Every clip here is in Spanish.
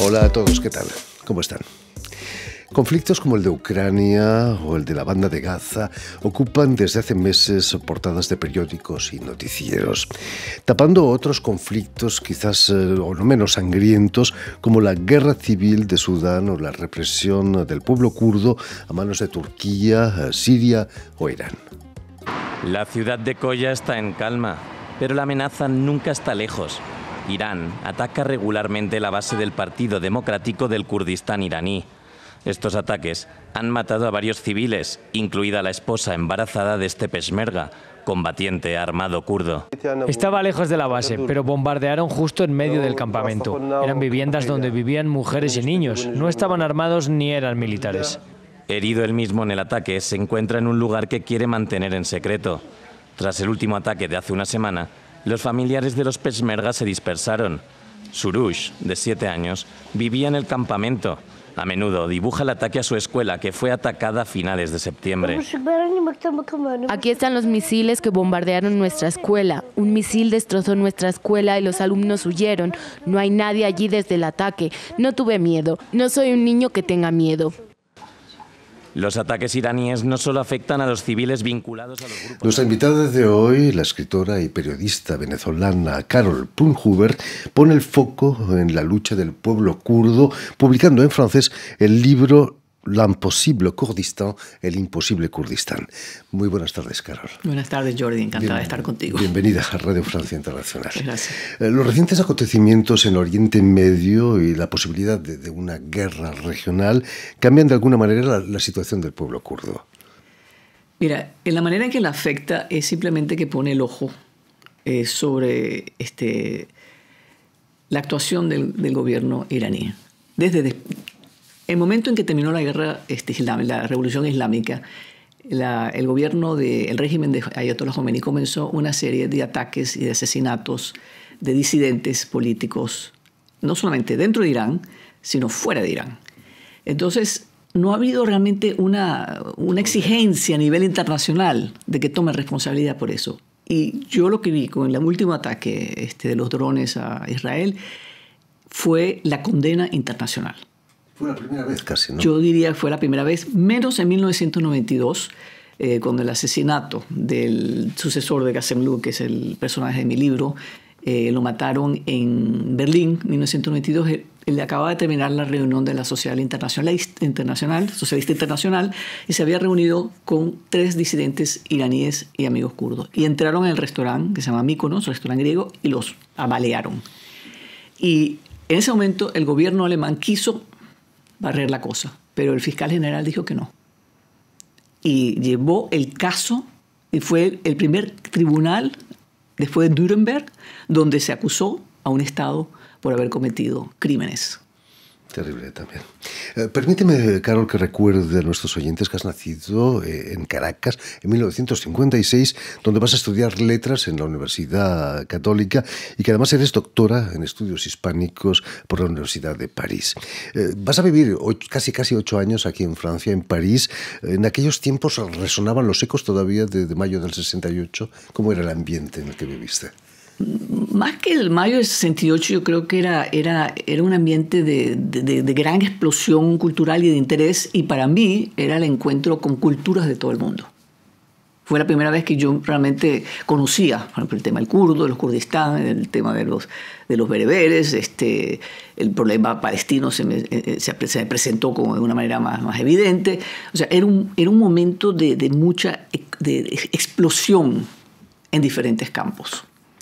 Hola a todos, ¿qué tal? ¿Cómo están? Conflictos como el de Ucrania o el de la banda de Gaza ocupan desde hace meses portadas de periódicos y noticieros, tapando otros conflictos quizás eh, o no menos sangrientos como la guerra civil de Sudán o la represión del pueblo kurdo a manos de Turquía, eh, Siria o Irán. La ciudad de Koya está en calma, pero la amenaza nunca está lejos. Irán ataca regularmente la base del Partido Democrático del Kurdistán iraní. Estos ataques han matado a varios civiles, incluida la esposa embarazada de este peshmerga, combatiente armado kurdo. Estaba lejos de la base, pero bombardearon justo en medio del campamento. Eran viviendas donde vivían mujeres y niños. No estaban armados ni eran militares. Herido él mismo en el ataque, se encuentra en un lugar que quiere mantener en secreto. Tras el último ataque de hace una semana, los familiares de los Peshmerga se dispersaron. Surush, de siete años, vivía en el campamento. A menudo dibuja el ataque a su escuela, que fue atacada a finales de septiembre. Aquí están los misiles que bombardearon nuestra escuela. Un misil destrozó nuestra escuela y los alumnos huyeron. No hay nadie allí desde el ataque. No tuve miedo. No soy un niño que tenga miedo. Los ataques iraníes no solo afectan a los civiles vinculados a los grupos. Nuestra invitada de hoy, la escritora y periodista venezolana Carol Punhuber, pone el foco en la lucha del pueblo kurdo, publicando en francés el libro L'imposible Kurdistán, el imposible Kurdistán. Muy buenas tardes, Carol. Buenas tardes, Jordi. Encantada de estar contigo. Bienvenida a Radio Francia Internacional. Gracias. Eh, los recientes acontecimientos en Oriente Medio y la posibilidad de, una guerra regional cambian de alguna manera la, situación del pueblo kurdo. Mira, en la manera en que la afecta es simplemente que pone el ojo eh, sobre este, la actuación del, gobierno iraní. Desde, el momento en que terminó la guerra, este, la, revolución islámica, el gobierno del régimen de Ayatollah Khomeini comenzó una serie de ataques y de asesinatos de disidentes políticos, no solamente dentro de Irán, sino fuera de Irán. Entonces, no ha habido realmente una, exigencia a nivel internacional de que tome responsabilidad por eso. Y yo lo que vi con el último ataque este, de los drones a Israel fue la condena internacional. Fue la primera vez casi, ¿no? Yo diría que fue la primera vez, menos en 1992, eh, con el asesinato del sucesor de Gassemlu, que es el personaje de mi libro. Eh, lo mataron en Berlín, 1992. Él, acababa de terminar la reunión de la Sociedad Internacional, Socialista Internacional y se había reunido con tres disidentes iraníes y amigos kurdos. Y entraron en el restaurante que se llama Mykonos, restaurante griego, y los abalearon. Y en ese momento el gobierno alemán quiso barrer la cosa, pero el fiscal general dijo que no. Y llevó el caso y fue el primer tribunal después de Nuremberg donde se acusó a un Estado por haber cometido crímenes Terrible también. Eh, permíteme, Carol, que recuerde a nuestros oyentes que has nacido eh, en Caracas en 1956, donde vas a estudiar letras en la Universidad Católica y que además eres doctora en estudios hispánicos por la Universidad de París. Eh, vas a vivir casi casi ocho años aquí en Francia, en París. En aquellos tiempos resonaban los ecos todavía de, de mayo del 68. ¿Cómo era el ambiente en el que viviste? más que el mayo del 68, yo creo que era, era, era un ambiente de, gran explosión cultural y de interés, y para mí era el encuentro con culturas de todo el mundo. Fue la primera vez que yo realmente conocía, el tema del kurdo, de los Kurdistán, el tema de los, de los bereberes, este, el problema palestino se me, eh, eh, presentó como de una manera más, evidente. O sea, era un, era un momento de, mucha e, explosión en diferentes campos.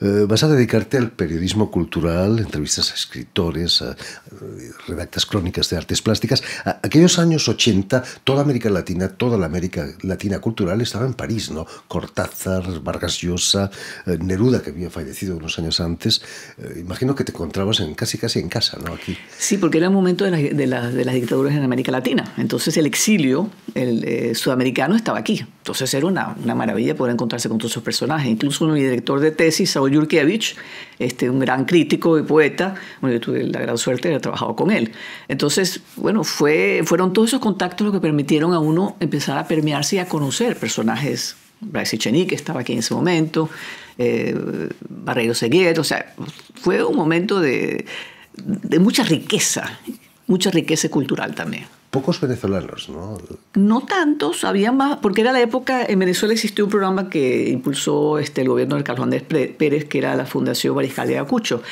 Eh, vas a dedicarte al periodismo cultural, entrevistas a escritores, eh, redactas crónicas de artes plásticas. aquellos años 80, toda América Latina, toda la América Latina cultural estaba en París, ¿no? Cortázar, Vargas Llosa, eh, Neruda, que había fallecido unos años antes. imagino que te encontrabas en, casi casi en casa, ¿no? Aquí. Sí, porque era el momento de, de, las dictaduras en América Latina. Entonces el exilio el, sudamericano estaba aquí. Entonces era una, una maravilla poder encontrarse con todos esos personajes. Incluso mi director de tesis, Saúl Yurkevich, este, un gran crítico y poeta. Bueno, yo tuve la gran suerte de haber trabajado con él. Entonces, bueno, fue, fueron todos esos contactos los que permitieron a uno empezar a permearse y a conocer personajes. Bryce que estaba aquí en ese momento, eh, Barreiro Seguier, o sea, fue un momento de, de mucha riqueza, mucha riqueza cultural también pocos venezolanos, ¿no? No tantos, había más, porque era la época, en Venezuela existió un programa que impulsó este, el gobierno de Carlos Andrés Pérez, que era la Fundación Mariscal de Acucho,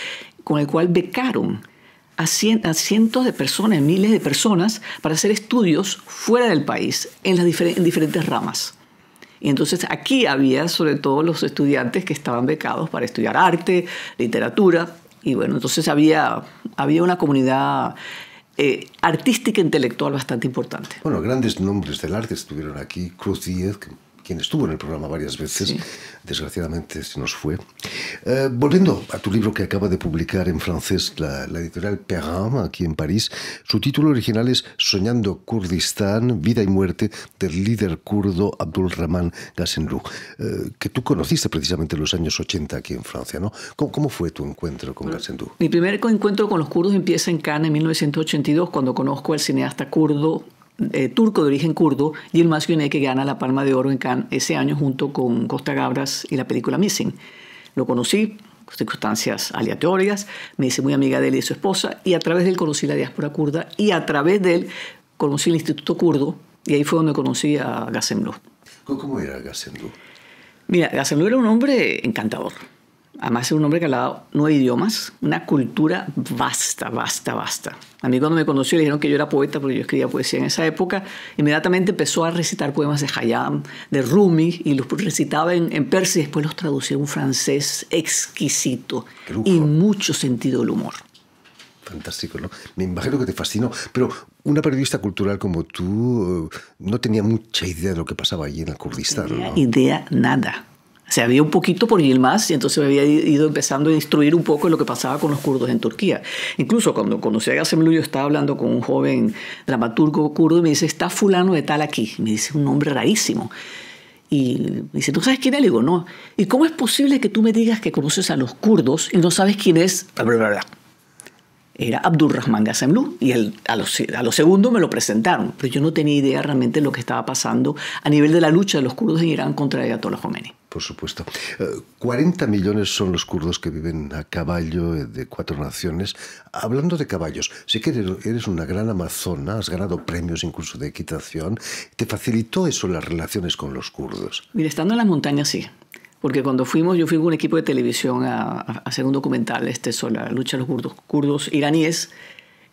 con el cual becaron a, cientos de personas, miles de personas, para hacer estudios fuera del país, en, las diferentes ramas. Y entonces aquí había sobre todo los estudiantes que estaban becados para estudiar arte, literatura, y bueno, entonces había, había una comunidad eh, artística e intelectual bastante importante. Bueno, grandes nombres del arte estuvieron aquí, Cruz Díez, que quien estuvo en el programa varias veces, desgraciadamente se nos fue. Eh, volviendo a tu libro que acaba de publicar en francés la, editorial Perrin, aquí en París, su título original es Soñando Kurdistán, vida y muerte del líder kurdo Abdul Rahman eh, que tú conociste precisamente en los años 80 aquí en Francia, ¿no? ¿Cómo, fue tu encuentro con bueno, Mi primer encuentro con los kurdos empieza en Cannes en 1982, cuando conozco al cineasta kurdo eh, turco de origen kurdo, y Yilmaz Guné, que gana la Palma de Oro en Cannes ese año junto con Costa Gabras y la película Missing. Lo conocí, circunstancias aleatorias, me hice muy amiga de él y su esposa, y a través de él conocí la diáspora kurda, y a través de él conocí el Instituto Kurdo, y ahí fue donde conocí a Gasemlu. ¿Cómo era Gasemlu? Mira, Gasemlu era un hombre encantador Además, es un hombre que hablado nueve idiomas, una cultura vasta, vasta, vasta. A mí cuando me conoció le dijeron que yo era poeta porque yo escribía poesía en esa época. Inmediatamente empezó a recitar poemas de Hayam, de Rumi, y los recitaba en, persa y después los traducía a un francés exquisito y mucho sentido del humor. Fantástico, ¿no? Me imagino que te fascinó, pero una periodista cultural como tú eh, no tenía mucha idea de lo que pasaba allí en el Kurdistán. No tenía idea nada se había un poquito por Yilmaz y entonces me había ido empezando a instruir un poco en lo que pasaba con los kurdos en Turquía. Incluso cuando conocí a Gassemlu, yo estaba hablando con un joven dramaturgo kurdo y me dice, está fulano de tal aquí. Me dice un nombre rarísimo. Y me dice, ¿tú sabes quién es? Le digo, no. ¿Y cómo es posible que tú me digas que conoces a los kurdos y no sabes quién es? la verdad. Era Abdurrahman Gassemlu y a, los, a segundos me lo presentaron, pero yo no tenía idea realmente de lo que estaba pasando a nivel de la lucha de los kurdos en Irán contra Ayatollah Khomeini por supuesto. 40 eh, millones son los kurdos que viven a caballo eh, de cuatro naciones. Hablando de caballos, sé que eres una gran amazona, has ganado premios incluso de equitación. ¿Te facilitó eso las relaciones con los kurdos? Mira, estando en las montañas sí. Porque cuando fuimos, yo fui con un equipo de televisión a, hacer un documental este, sobre la lucha de los kurdos, kurdos iraníes,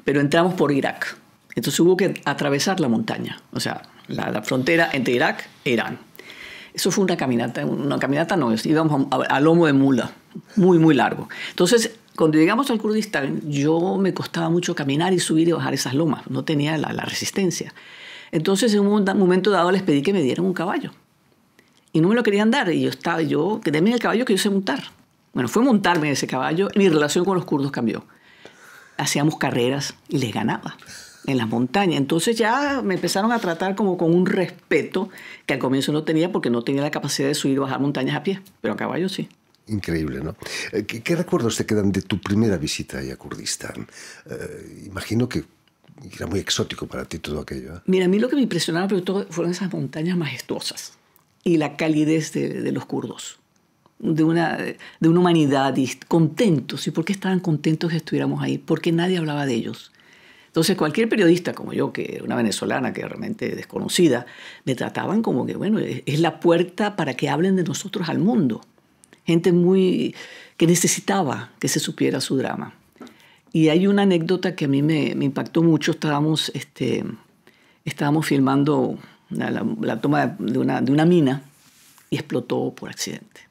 pero entramos por Irak. Entonces hubo que atravesar la montaña, o sea, la frontera entre Irak e Irán. Eso fue una caminata, una caminata no, íbamos a, lomo de mula, muy, muy largo. Entonces, cuando llegamos al Kurdistán, yo me costaba mucho caminar y subir y bajar esas lomas, no tenía la, resistencia. Entonces, en un momento dado, les pedí que me dieran un caballo. Y no me lo querían dar, y yo estaba, yo, que denme el caballo que yo sé montar. Bueno, fue montarme ese caballo, mi relación con los kurdos cambió. Hacíamos carreras y les ganaba en las montañas. Entonces ya me empezaron a tratar como con un respeto que al comienzo no tenía porque no tenía la capacidad de subir y bajar montañas a pie, pero a caballo sí. Increíble, ¿no? Eh, ¿Qué, recuerdos te quedan de tu primera visita a Kurdistán? Eh, imagino que era muy exótico para ti todo aquello. ¿eh? Mira, a mí lo que me impresionaba pero fueron esas montañas majestuosas y la calidez de, los kurdos de una, de una humanidad contentos. ¿Y por qué estaban contentos que estuviéramos ahí? Porque nadie hablaba de ellos. Entonces cualquier periodista como yo, que era una venezolana que realmente desconocida, me trataban como que, bueno, es la puerta para que hablen de nosotros al mundo. Gente muy que necesitaba que se supiera su drama. Y hay una anécdota que a mí me, impactó mucho. Estábamos, este, estábamos filmando la, toma de una, de una mina y explotó por accidente.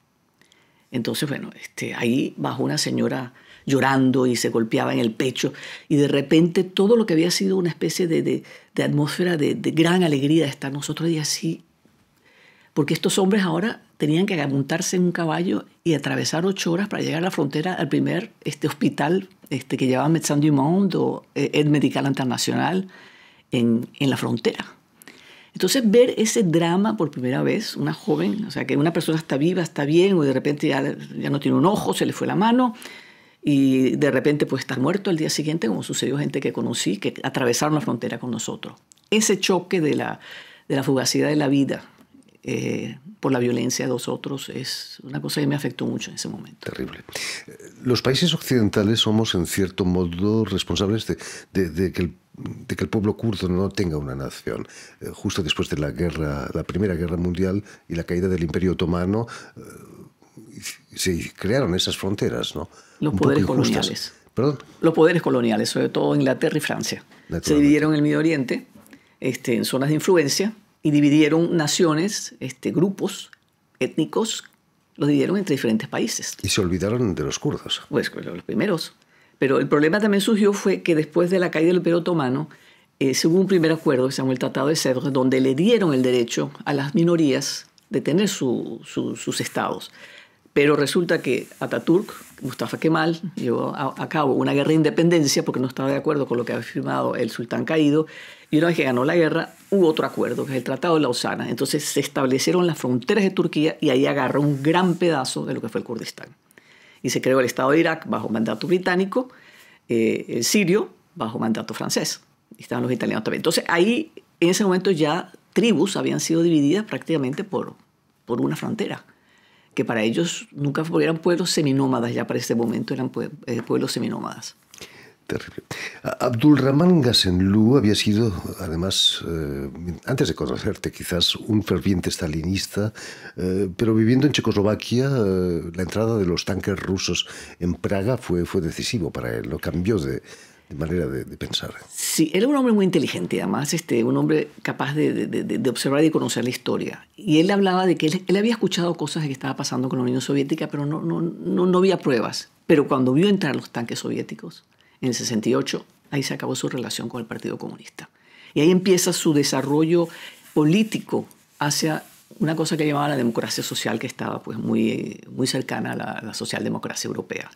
Entonces, bueno, este, ahí bajó una señora llorando y se golpeaba en el pecho. Y de repente todo lo que había sido una especie de, de, atmósfera de, de, gran alegría de estar nosotros y así. Porque estos hombres ahora tenían que montarse en un caballo y atravesar ocho horas para llegar a la frontera al primer este, hospital este, que llevaba Médecins du Monde o Ed eh, Medical Internacional en, en la frontera. Entonces, ver ese drama por primera vez, una joven, o sea, que una persona está viva, está bien, o de repente ya, ya, no tiene un ojo, se le fue la mano, y de repente pues estar muerto el día siguiente, como sucedió gente que conocí, que atravesaron la frontera con nosotros. Ese choque de la, de la fugacidad de la vida eh, por la violencia de otros es una cosa que me afectó mucho en ese momento. Terrible. Eh, los países occidentales somos en cierto modo responsables de, de, que el de que el pueblo kurdo no tenga una nación. Eh, justo después de la guerra, la Primera Guerra Mundial y la caída del Imperio Otomano, se crearon esas fronteras, ¿no? Los poderes coloniales. Los poderes coloniales, sobre todo Inglaterra y Francia. Se dividieron el Medio Oriente este, en zonas de influencia y dividieron naciones, este, grupos étnicos, los dividieron entre diferentes países. Y se olvidaron de los kurdos. Pues los primeros. Pero el problema también surgió fue que después de la caída del Imperio Otomano, eh, según hubo un primer acuerdo que se llamó el Tratado de Sèvres, donde le dieron el derecho a las minorías de tener sus estados. Pero resulta que Ataturk, Mustafa Kemal, llevó a, cabo una guerra de independencia porque no estaba de acuerdo con lo que había firmado el sultán caído. Y una vez que ganó la guerra, hubo otro acuerdo, que es el Tratado de Lausana. Entonces se establecieron las fronteras de Turquía y ahí agarró un gran pedazo de lo que fue el Kurdistán. Y se creó el Estado de Irak bajo mandato británico, eh, el sirio bajo mandato francés. Y estaban los italianos también. Entonces ahí, en ese momento ya tribus habían sido divididas prácticamente por, por una frontera que para ellos nunca eran pueblos seminómadas, ya para este momento eran eh, pueblos seminómadas. Terrible. Abdulrahman Gassenlu había sido, además, eh, antes de conocerte quizás, un ferviente stalinista, eh, pero viviendo en Checoslovaquia, la entrada de los tanques rusos en Praga fue, fue decisivo para él, lo cambió de, manera de, pensar. Sí, él era un hombre muy inteligente, además, este, un hombre capaz de, observar y conocer la historia. Y él hablaba de que él, había escuchado cosas de que estaba pasando con la Unión Soviética, pero no, no, había pruebas. Pero cuando vio entrar los tanques soviéticos, en el 68, ahí se acabó su relación con el Partido Comunista. Y ahí empieza su desarrollo político hacia una cosa que llamaba la democracia social, que estaba pues, muy, muy cercana a la socialdemocracia europea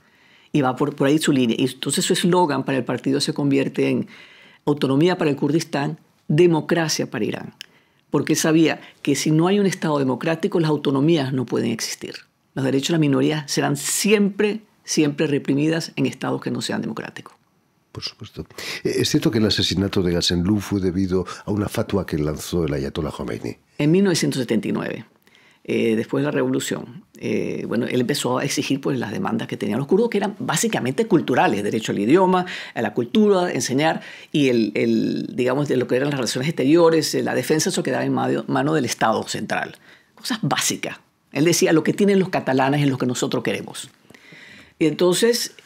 y va por, por ahí su línea. Y entonces su eslogan para el partido se convierte en autonomía para el Kurdistán, democracia para Irán, porque sabía que si no hay un Estado democrático, las autonomías no pueden existir. Los derechos de las minorías serán siempre, siempre reprimidas en estados que no sean democráticos por supuesto. Eh, es cierto que el asesinato de gasenlu fue debido a una fatua que lanzó el ayatollah Khomeini. En 1979. Eh, después de la revolución, eh, bueno, él empezó a exigir pues, las demandas que tenían los kurdos, que eran básicamente culturales, derecho al idioma, a la cultura, enseñar, y el, digamos, de lo que eran las relaciones exteriores, eh, la defensa, eso quedaba en mano del Estado central. Cosas básicas. Él decía, lo que tienen los catalanes es lo que nosotros queremos. Y entonces,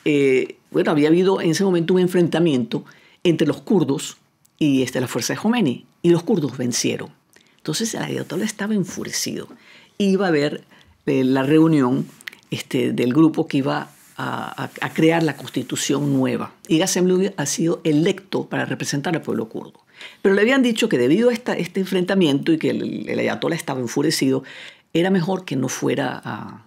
bueno, había habido en ese momento un enfrentamiento entre los kurdos y este, la fuerza de Khomeini, y los kurdos vencieron. Entonces el ayatollah estaba enfurecido iba a haber eh, la reunión este, del grupo que iba a, crear la constitución nueva. Y Gassemlou ha sido electo para representar al pueblo kurdo. Pero le habían dicho que debido a este enfrentamiento y que el, el ayatollah estaba enfurecido, era mejor que no fuera a,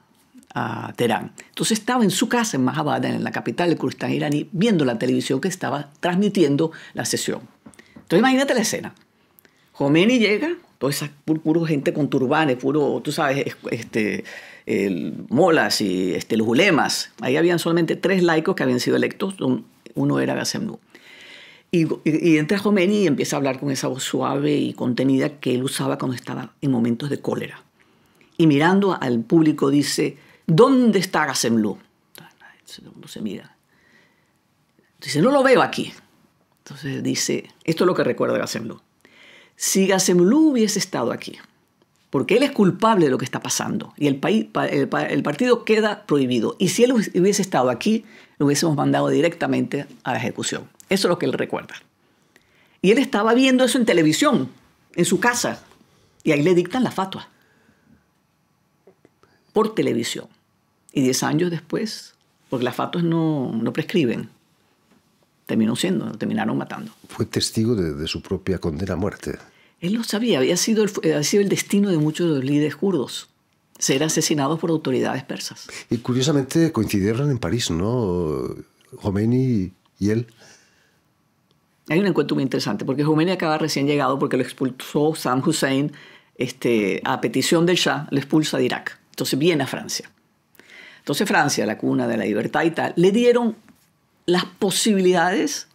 Teherán. Entonces estaba en su casa en Mahabad, en la capital del Kurdistán iraní, viendo la televisión que estaba transmitiendo la sesión. Entonces imagínate la escena. Khomeini llega, toda esa puro, gente con turbanes, puro, tú sabes, este, el, molas y este, los ulemas. Ahí habían solamente tres laicos que habían sido electos, uno era Gasemnu. Y, y, entra Jomeni y empieza a hablar con esa voz suave y contenida que él usaba cuando estaba en momentos de cólera. Y mirando al público dice, ¿dónde está Gasemlu? No se mira. Dice, no lo veo aquí. Entonces dice, esto es lo que recuerda Gasemlu si Gazemlú hubiese estado aquí, porque él es culpable de lo que está pasando y el, país, el, partido queda prohibido. Y si él hubiese estado aquí, lo hubiésemos mandado directamente a la ejecución. Eso es lo que él recuerda. Y él estaba viendo eso en televisión, en su casa, y ahí le dictan la fatua. Por televisión. Y diez años después, porque las fatuas no, no prescriben, terminó siendo, terminaron matando. Fue testigo de su propia condena a muerte. Él lo sabía, eh, había sido el, destino de muchos de los líderes kurdos ser asesinados por autoridades persas. Y curiosamente coincidieron en París, ¿no? Khomeini y él. Hay un encuentro muy interesante, porque Khomeini acaba recién llegado porque lo expulsó Sam Hussein este, a petición del Shah, lo expulsa de Irak. Entonces viene a Francia. Entonces Francia, la cuna de la libertad y tal, le dieron las posibilidades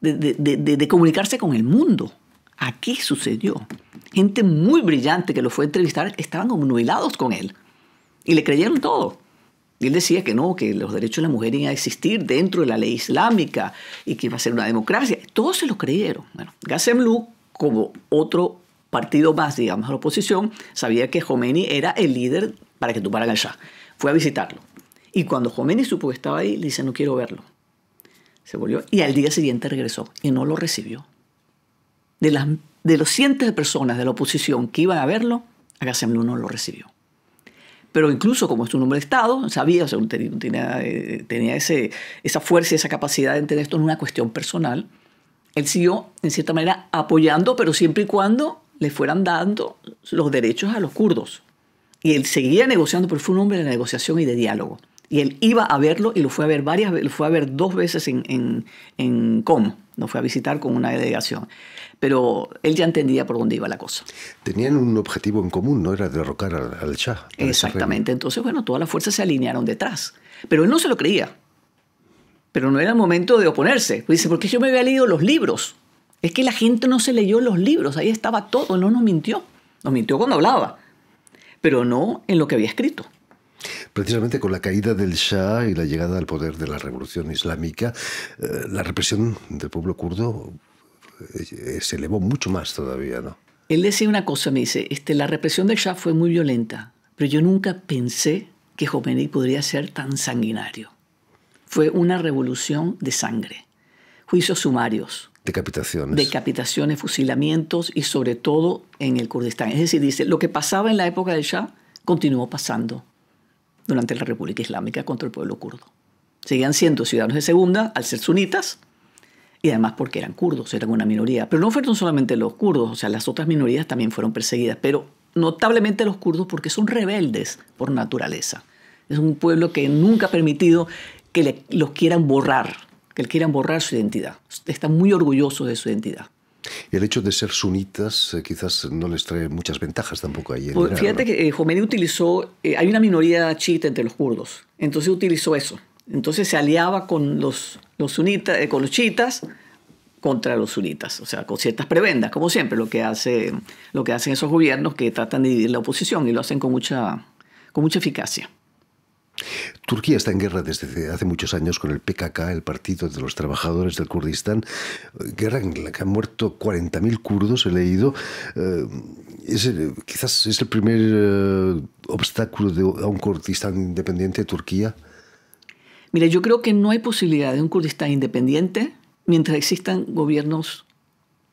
de comunicarse con el mundo. Aquí sucedió. Gente muy brillante que lo fue a entrevistar estaban obnubilados con él y le creyeron todo. Y él decía que no, que los derechos de la mujer iban a existir dentro de la ley islámica y que iba a ser una democracia. Todos se lo creyeron. Bueno, como otro partido más, digamos, a la oposición, sabía que Khomeini era el líder para que tuviera al Shah. Fue a visitarlo. Y cuando Khomeini supo que estaba ahí, le dice, no quiero verlo. Se volvió y al día siguiente regresó y no lo recibió de, las, de los cientos de personas de la oposición que iban a verlo, Agassemblu no lo recibió. Pero incluso como es un hombre de Estado, sabía, eh, tenía, ese, esa fuerza y esa capacidad de entender esto en una cuestión personal, él siguió, en cierta manera, apoyando, pero siempre y cuando le fueran dando los derechos a los kurdos. Y él seguía negociando, pero fue un hombre de negociación y de diálogo. Y él iba a verlo y lo fue a ver varias lo fue a ver dos veces en, Com, lo fue a visitar con una delegación. Pero él ya entendía por dónde iba la cosa. Tenían un objetivo en común, ¿no? Era derrocar al, al Shah. Exactamente. Entonces, bueno, todas las fuerzas se alinearon detrás. Pero él no se lo creía. Pero no era el momento de oponerse. Dice, pues dice, porque yo me había leído los libros. Es que la gente no se leyó los libros, ahí estaba todo, no nos mintió. Nos mintió cuando hablaba, pero no en lo que había escrito precisamente con la caída del Shah y la llegada al poder de la revolución islámica, eh, la represión del pueblo kurdo eh, se elevó mucho más todavía, ¿no? Él decía una cosa, me dice, este, la represión del Shah fue muy violenta, pero yo nunca pensé que Khomeini podría ser tan sanguinario. Fue una revolución de sangre, juicios sumarios, Decapitaciones. Decapitaciones, fusilamientos y sobre todo en el Kurdistán. Es decir, dice, lo que pasaba en la época del Shah continuó pasando durante la República Islámica contra el pueblo kurdo. Seguían siendo ciudadanos de segunda al ser sunitas y además porque eran kurdos, eran una minoría. Pero no fueron solamente los kurdos, o sea, las otras minorías también fueron perseguidas, pero notablemente los kurdos porque son rebeldes por naturaleza. Es un pueblo que nunca ha permitido que los quieran borrar, que le quieran borrar su identidad. Están muy orgullosos de su identidad. El hecho de ser sunitas eh, quizás no les trae muchas ventajas tampoco ahí. En pues fíjate que eh, utilizó, eh, hay una minoría chiita entre los kurdos, entonces utilizó eso. Entonces se aliaba con los, los sunitas, eh, con los chiitas contra los sunitas, o sea, con ciertas prebendas, como siempre, lo que, hace, lo que hacen esos gobiernos que tratan de dividir la oposición y lo hacen con mucha eficacia. Turquía está en guerra desde hace muchos años con el PKK, el Partido de los Trabajadores del Kurdistán, guerra en la que han muerto 40.000 kurdos, he leído. Eh, quizás es el primer eh, obstáculo a un Kurdistán independiente de Turquía. Mira, yo creo que no hay posibilidad de un Kurdistán independiente mientras existan gobiernos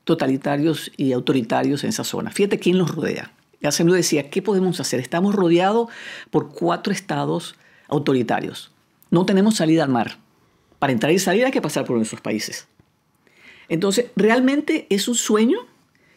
totalitarios y autoritarios en esa zona. Fíjate quién los rodea. se lo decía, ¿qué podemos hacer? Estamos rodeados por cuatro estados autoritarios. No tenemos salida al mar. Para entrar y salir hay que pasar por nuestros países. Entonces, realmente es un sueño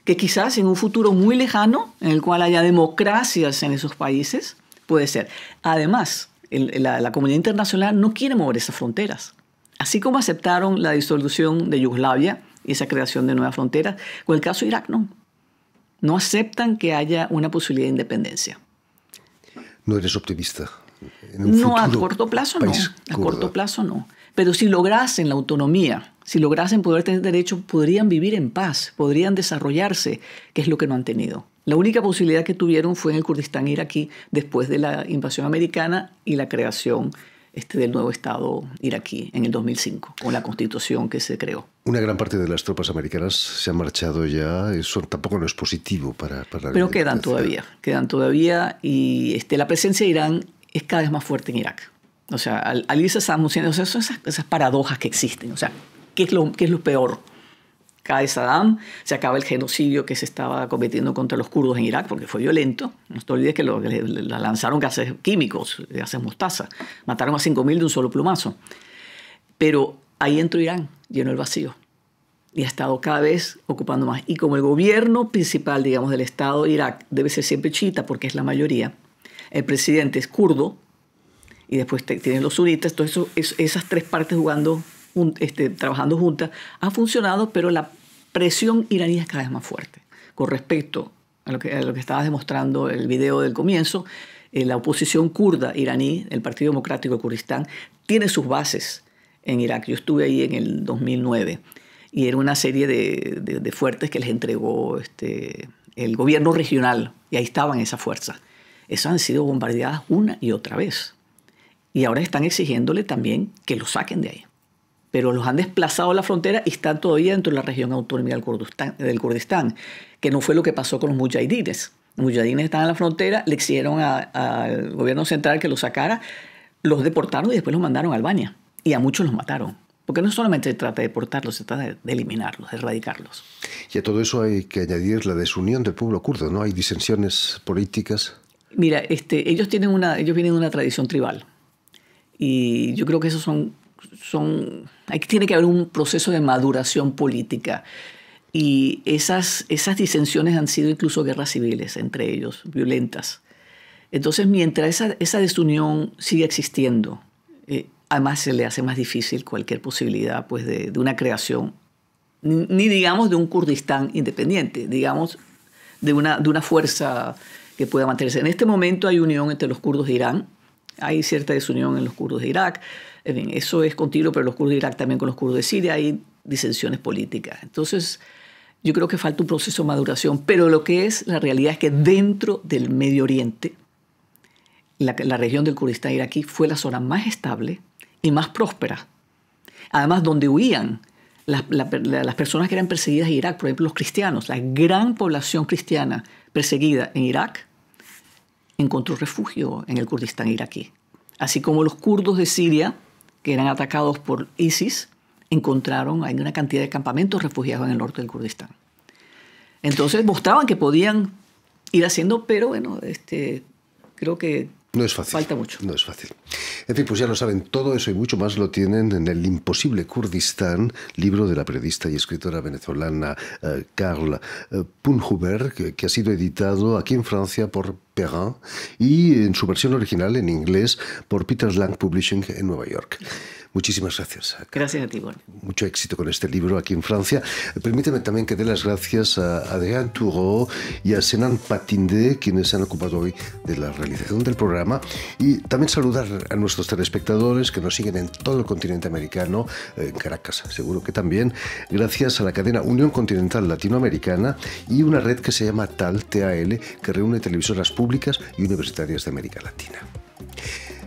que quizás en un futuro muy lejano, en el cual haya democracias en esos países, puede ser. Además, la, la comunidad internacional no quiere mover esas fronteras. Así como aceptaron la disolución de Yugoslavia y esa creación de nuevas fronteras, con el caso de Irak no. No aceptan que haya una posibilidad de independencia. No eres optimista no, a corto plazo no. A corto plazo no. Pero si lograsen la autonomía, si lograsen poder tener derecho, podrían vivir en paz, podrían desarrollarse, que es lo que no han tenido. La única posibilidad que tuvieron fue en el Kurdistán iraquí después de la invasión americana y la creación este, del nuevo Estado iraquí en el 2005, con la constitución que se creó. Una gran parte de las tropas americanas se han marchado ya, eso tampoco no es positivo para... Pero quedan todavía, quedan todavía y este, la presencia de Irán es cada vez más fuerte en Irak. O sea, al, al irse Saddam son esas, paradojas que existen. O sea, ¿qué es lo, qué es lo peor? cae Saddam, se acaba el genocidio que se estaba cometiendo contra los kurdos en Irak, porque fue violento. No te olvides que lo, lanzaron gases químicos, gases mostaza. Mataron a 5.000 de un solo plumazo. Pero ahí entró Irán, lleno el vacío. Y ha estado cada vez ocupando más. Y como el gobierno principal, digamos, del Estado de Irak debe ser siempre chiita, porque es la mayoría, el presidente es kurdo, y después tienen los sunitas, todo eso, esas tres partes jugando, un, este, trabajando juntas, ha funcionado, pero la presión iraní es cada vez más fuerte. Con respecto a lo que, lo que estabas demostrando el video del comienzo, eh, la oposición kurda iraní, el Partido Democrático de Kurdistán, tiene sus bases en Irak. Yo estuve ahí en el 2009 y era una serie de, fuertes que les entregó este, el gobierno regional y ahí estaban esas fuerzas. Esas han sido bombardeadas una y otra vez. Y ahora están exigiéndole también que los saquen de ahí. Pero los han desplazado a la frontera y están todavía dentro de la región autónoma del Kurdistán, que no fue lo que pasó con los mujahidines. Los mujahidines están en la frontera, le exigieron al gobierno central que los sacara, los deportaron y después los mandaron a Albania. Y a muchos los mataron. Porque no solamente se trata de deportarlos, se trata de eliminarlos, de erradicarlos. Y a todo eso hay que añadir la desunión del pueblo kurdo, ¿no? Hay disensiones políticas. Mira, este, ellos, tienen una, ellos vienen de una tradición tribal. Y yo creo que esos son. son tiene que haber un proceso de maduración política. Y esas, esas disensiones han sido incluso guerras civiles entre ellos, violentas. Entonces, mientras esa, desunión sigue existiendo, eh, además se le hace más difícil cualquier posibilidad pues, de, una creación, ni, digamos de un Kurdistán independiente, digamos de una, de una fuerza pueda mantenerse. En este momento hay unión entre los kurdos de Irán, hay cierta desunión en los kurdos de Irak, eso es continuo, pero los kurdos de Irak también con los kurdos de Siria hay disensiones políticas. Entonces, yo creo que falta un proceso de maduración, pero lo que es la realidad es que dentro del Medio Oriente, la, región del Kurdistán iraquí fue la zona más estable y más próspera. Además, donde huían las, las personas que eran perseguidas en Irak, por ejemplo, los cristianos, la gran población cristiana perseguida en Irak, encontró refugio en el Kurdistán iraquí, así como los kurdos de Siria, que eran atacados por ISIS, encontraron hay una cantidad de campamentos refugiados en el norte del Kurdistán. Entonces mostraban que podían ir haciendo, pero bueno, este, creo que no es fácil. Falta mucho. No es fácil. En fin, pues ya lo saben, todo eso y mucho más lo tienen en El Imposible Kurdistán, libro de la periodista y escritora venezolana eh, Karl eh, Punhuber, que, ha sido editado aquí en Francia por Perrin y en su versión original en inglés por Peter Lang Publishing en Nueva York. Muchísimas gracias. Gracias a ti, Juan. Mucho éxito con este libro aquí en Francia. Permíteme también que dé las gracias a Adrián Toureau y a Senan Patindé, quienes se han ocupado hoy de la realización del programa. Y también saludar a nuestros telespectadores que nos siguen en todo el continente americano, eh, en Caracas, seguro que también, gracias a la cadena Unión Continental Latinoamericana y una red que se llama TAL, TAL, que reúne televisoras públicas y universitarias de América Latina.